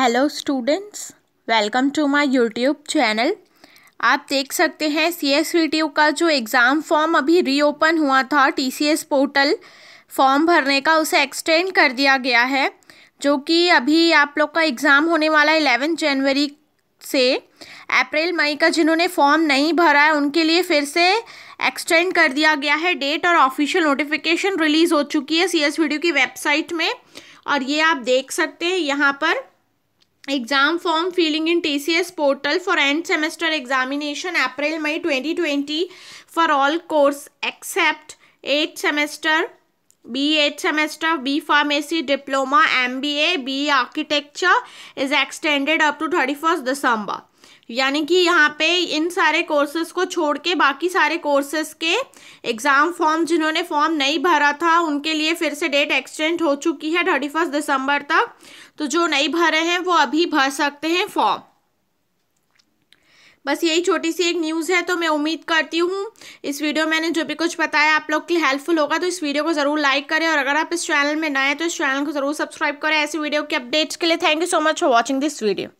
hello students welcome to my YouTube channel आप देख सकते हैं सी एस का जो एग्ज़ाम फॉर्म अभी रीओपन हुआ था टीसीएस पोर्टल फॉर्म भरने का उसे एक्सटेंड कर दिया गया है जो कि अभी आप लोग का एग्ज़ाम होने वाला है इलेवन जनवरी से अप्रैल मई का जिन्होंने फॉर्म नहीं भरा है उनके लिए फिर से एक्सटेंड कर दिया गया है डेट और ऑफिशियल नोटिफिकेशन रिलीज़ हो चुकी है सी एस की वेबसाइट में और ये आप देख सकते हैं यहाँ पर exam form filling in TCS portal for end semester examination April May 2020 for all course except 8th semester B8 semester B pharmacy diploma MBA B architecture is extended up to 31st December यानी कि यहाँ पे इन सारे courses को छोड़ के बाकी सारे कोर्सेज के एग्ज़ाम फॉर्म जिन्होंने फॉर्म नहीं भरा था उनके लिए फिर से डेट एक्सटेंड हो चुकी है थर्टी फर्स्ट दिसंबर तक तो जो नहीं भरे हैं वो अभी भर सकते हैं फॉर्म बस यही छोटी सी एक न्यूज़ है तो मैं उम्मीद करती हूँ इस वीडियो मैंने जो भी कुछ बताया आप लोग के लिए हेल्पफुल होगा तो इस वीडियो को ज़रूर लाइक करें और अगर आप इस चैनल में नए हैं तो इस चैनल को ज़रूर सब्सक्राइब करें ऐसी वीडियो के अपडेट्स के लिए thank you so much for watching this video